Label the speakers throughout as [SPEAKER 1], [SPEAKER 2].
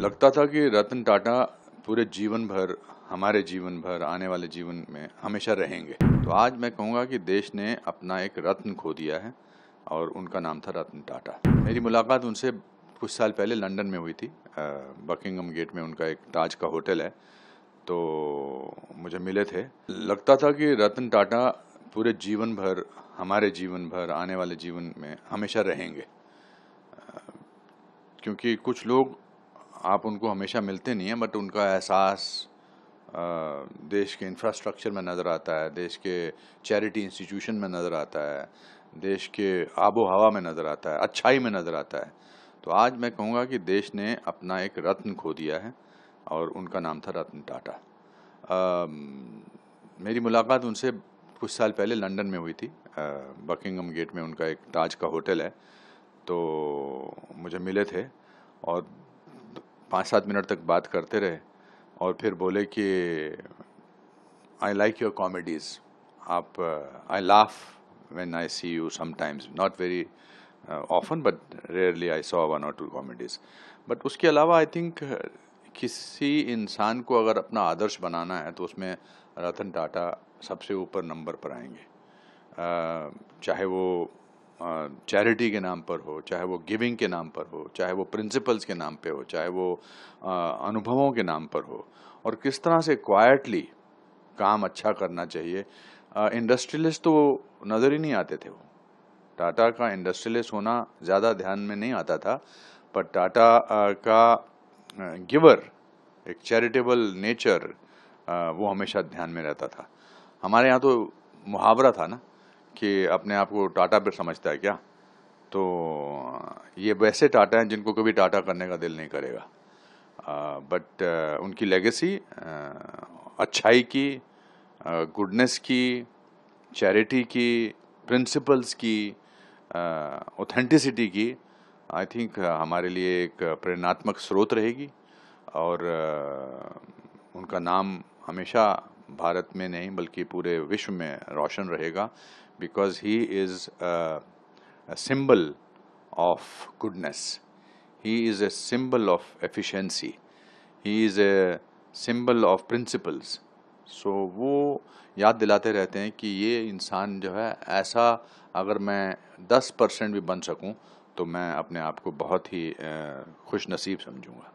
[SPEAKER 1] लगता था कि रतन टाटा पूरे जीवन भर हमारे जीवन भर आने वाले जीवन में हमेशा रहेंगे तो आज मैं कहूँगा कि देश ने अपना एक रत्न खो दिया है और उनका नाम था रतन टाटा मेरी मुलाकात उनसे कुछ साल पहले लंदन में हुई थी बकिंगम गेट में उनका एक ताज का होटल है तो मुझे मिले थे लगता था कि रतन टाटा पूरे जीवन भर हमारे जीवन भर आने वाले जीवन में हमेशा रहेंगे क्योंकि कुछ लोग आप उनको हमेशा मिलते नहीं हैं बट उनका एहसास देश के इंफ्रास्ट्रक्चर में नज़र आता है देश के चैरिटी इंस्टीट्यूशन में नज़र आता है देश के आबो हवा में नज़र आता है अच्छाई में नज़र आता है तो आज मैं कहूँगा कि देश ने अपना एक रत्न खो दिया है और उनका नाम था रत्न टाटा मेरी मुलाकात उनसे कुछ साल पहले लंदन में हुई थी बकिंगम गेट में उनका एक ताज का होटल है तो मुझे मिले थे और पाँच सात मिनट तक बात करते रहे और फिर बोले कि आई लाइक योर कॉमेडीज़ आप I laugh when I see you sometimes not very often but rarely I saw one और टू कॉमेडीज़ बट उसके अलावा आई थिंक uh, किसी इंसान को अगर अपना आदर्श बनाना है तो उसमें रतन टाटा सबसे ऊपर नंबर पर आएंगे uh, चाहे वो चैरिटी के नाम पर हो चाहे वो गिविंग के नाम पर हो चाहे वो प्रिंसिपल्स के नाम पे हो चाहे वो अनुभवों के नाम पर हो और किस तरह से क्वाइटली काम अच्छा करना चाहिए इंडस्ट्रियलिस्ट तो नज़र ही नहीं आते थे वो टाटा का इंडस्ट्रियलिस्ट होना ज़्यादा ध्यान में नहीं आता था पर टाटा का गिवर एक चैरिटेबल नेचर वो हमेशा ध्यान में रहता था हमारे यहाँ तो मुहावरा था ना कि अपने आप को टाटा पर समझता है क्या तो ये वैसे टाटा हैं जिनको कभी टाटा करने का दिल नहीं करेगा बट उनकी लेगेसी अच्छाई की गुडनेस की चैरिटी की प्रिंसिपल्स की ऑथेंटिसिटी की आई थिंक हमारे लिए एक प्रेरणात्मक स्रोत रहेगी और उनका नाम हमेशा भारत में नहीं बल्कि पूरे विश्व में रोशन रहेगा because he is symbol of goodness he is a symbol of efficiency he is a symbol of principles so वो याद दिलाते रहते हैं कि ये इंसान जो है ऐसा अगर मैं दस परसेंट भी बन सकूं तो मैं अपने आप को बहुत ही खुश नसीब समझूंगा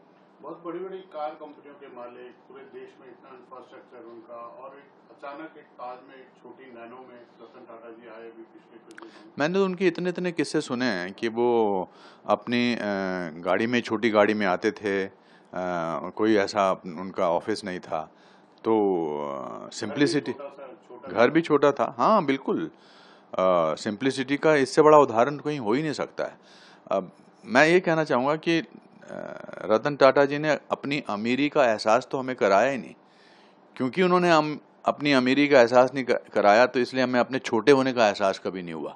[SPEAKER 1] बड़ी बड़ी कार कंपनियों के मालिक पूरे देश में इतना इंफ्रास्ट्रक्चर उनका और एक अचानक एक ताज में एक छोटी नैनो में रतन टाटा जी आए अभी पिछले कुछ मैंने तो उनके इतने इतने किस्से सुने हैं कि वो अपनी गाड़ी में छोटी गाड़ी में आते थे कोई ऐसा उनका ऑफिस नहीं था तो सिंप्लिसिटी घर भी छोटा था हाँ बिल्कुल सिंप्लिसिटी का इससे बड़ा उदाहरण कहीं हो ही नहीं सकता है अब मैं ये कहना चाहूँगा कि रतन टाटा जी ने अपनी अमीरी का एहसास तो हमें कराया ही नहीं क्योंकि उन्होंने हम अपनी अमीरी का एहसास नहीं कराया तो इसलिए हमें अपने छोटे होने का एहसास कभी नहीं हुआ